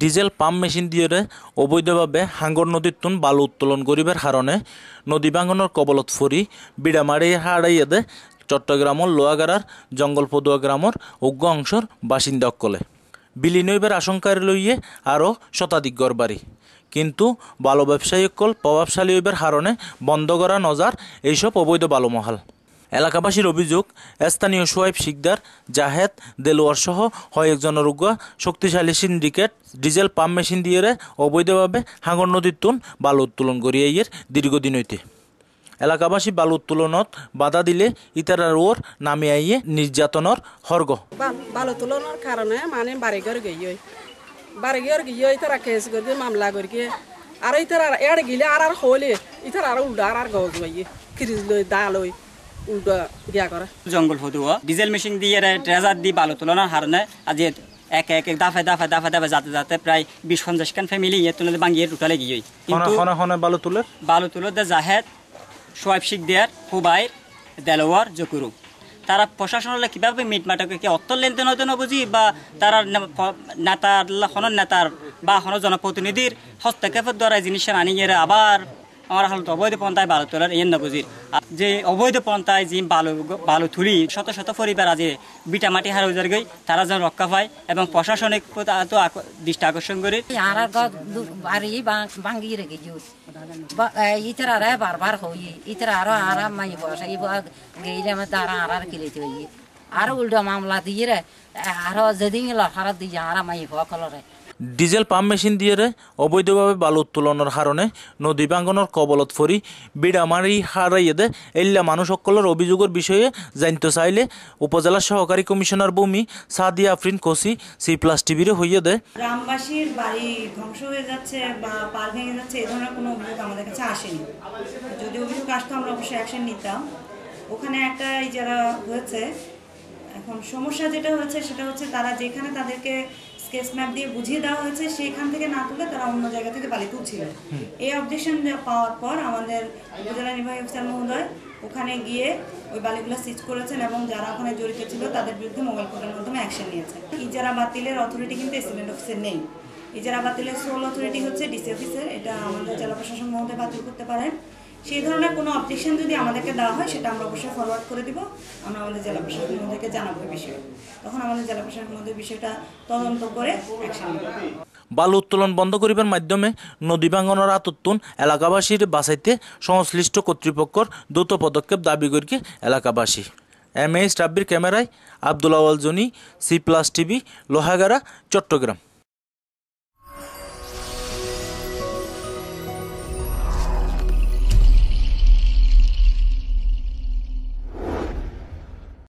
diesel pump machine দিয়ে অবৈধভাৱে হাঙ্গর নদীর তুন বালু উত্তোলন করিবার কারণে নদী ভাঙনের কবলত ফরি বিড়ামারি দে চট্টগ্রামের লোয়াগাড়ার জঙ্গল পদুয়া গ্রামের উগ্র অংশর বাসিন্দা অকলে বিলীন হইবার আশঙ্কার লইয়ে আরও শতাধিক গড়বাড়ি কিন্তু বালু ব্যবসায়ী অকল প্রভাবশালী হইবার কারণে বন্ধ করা নজার এইসব অবৈধ বালুমহাল এলাকাবাসীর অভিযোগ স্থানীয় সোয়েব শিকদার জাহেদ দেলোয়ার সহ হয় একজন শক্তিশালী সিন্ডিকেট ডিজেল পাম্প মেশিন দিয়ে অবৈধভাবে হাঙর নদীর তুন বালু উত্তোলন করিয়া ইয়ের দীর্ঘদিন হইতে এলাকাবাসী বালু উত্তোলনত বাধা দিলে ইতারার ওর নামে আইয়ে নির্যাতনের হর্গ বালু উত্তোলনের কারণে মানে বাড়ি ঘর গিয়ে বাড়ি ঘর গিয়ে ইতারা কেস করে মামলা করি আর ইতারা এড় গিলে আর আর হলে ইতারা আর উল্টা আর আর গজ বাইয়ে ক্রিজ লই দা লই উল্টা ইয়া করে জঙ্গল ফতুয়া ডিজেল মেশিন দিয়ে ট্রেজার দিয়ে বালু তোলানোর হারণে আজ এক এক এক দাফে দাফে দাফে দাফে যাতে যাতে প্রায় বিশ পঞ্চাশ খান ফ্যামিলি ইয়ে তুলে বাঙ্গিয়ে টুটালে গিয়ে কিন্তু বালু তুলে বালু তুলে দে জাহেদ সোয়াইব শিখ দেয়ার হুবাইর দেলোয়ার জকুরু তারা প্রশাসনলে কিভাবে মিটমাটাকে কি অর্থ লেনদেন হতে বুঝি বা তারা নেতার হন নেতার বা হন জনপ্রতিনিধির হস্তক্ষেপের দ্বারা জিনিসের আনিয়ে আবার অবৈধ পন্থায় বালু তোলার ইয়ে যে অবৈধ পন্থায় যে বালু বালু তুলি শত শত পরিবার আজ বিটা মাটি হারা উজার গই তারা যেন রক্ষা পায় এবং প্রশাসনিক দৃষ্টি আকর্ষণ করে হই আরো গেইলে উল্টো মামলা দিয়ে রে আরো যেদিন লফারত দিয়ে আর মাই হওয়া কলরে ডিজেল পাম্প মেশিন দিয়ে অবৈধভাবে বালু উত্তোলনের কারণে নদী ভাঙনের কবলত ফরি বিড়ামারি হারাইয়ে দে এল্লা মানুষ সকলের অভিযোগের বিষয়ে জানতে চাইলে উপজেলার সহকারী কমিশনার ভূমি সাদিয়া আফরিন কোসি সি প্লাস টিভিরে হইয়ে দে গ্রামবাসীর বাড়ি ধ্বংস হয়ে যাচ্ছে বা পাল ভেঙে যাচ্ছে এ ধরনের কোনো অভিযোগ আমাদের কাছে আসেনি যদি অভিযোগ আসতো আমরা অবশ্যই অ্যাকশন নিতাম ওখানে একটা যারা হয়েছে এখন সমস্যা যেটা হয়েছে সেটা হচ্ছে তারা যেখানে তাদেরকে স্কেচ ম্যাপ দিয়ে বুঝিয়ে দেওয়া হয়েছে সেখান থেকে না তুলে তারা অন্য জায়গা থেকে পালিয়ে তুলছিল এই অবজেকশন পাওয়ার পর আমাদের উপজেলা নির্বাহী অফিসার মহোদয় ওখানে গিয়ে ওই বালিগুলো সিজ করেছেন এবং যারা ওখানে জড়িত ছিল তাদের বিরুদ্ধে মোবাইল কোর্টের মাধ্যমে অ্যাকশন নিয়েছে ইজারা বাতিলের অথরিটি কিন্তু এসিডেন্ট অফিসে নেই ইজারা বাতিলের সোল অথরিটি হচ্ছে ডিসি অফিসের এটা আমাদের জেলা প্রশাসন মহোদয় বাতিল করতে পারেন সেই ধরনের কোনো অবজেকশন যদি আমাদেরকে দেওয়া হয় সেটা আমরা অবশ্যই ফরওয়ার্ড করে দিব আমরা আমাদের জেলা প্রশাসনের মধ্যে জানাবো বিষয়ে তখন আমাদের জেলা প্রশাসনের মধ্যে বিষয়টা তদন্ত করে অ্যাকশন বালু উত্তোলন বন্ধ করিবার মাধ্যমে নদী ভাঙনের আতত্তুন এলাকাবাসীর বাসাইতে সংশ্লিষ্ট কর্তৃপক্ষর দ্রুত পদক্ষেপ দাবি করিকে এলাকাবাসী এম এস রাব্বির ক্যামেরায় আবদুল্লাওয়াল Johny C plus TV Lohagara Chittagong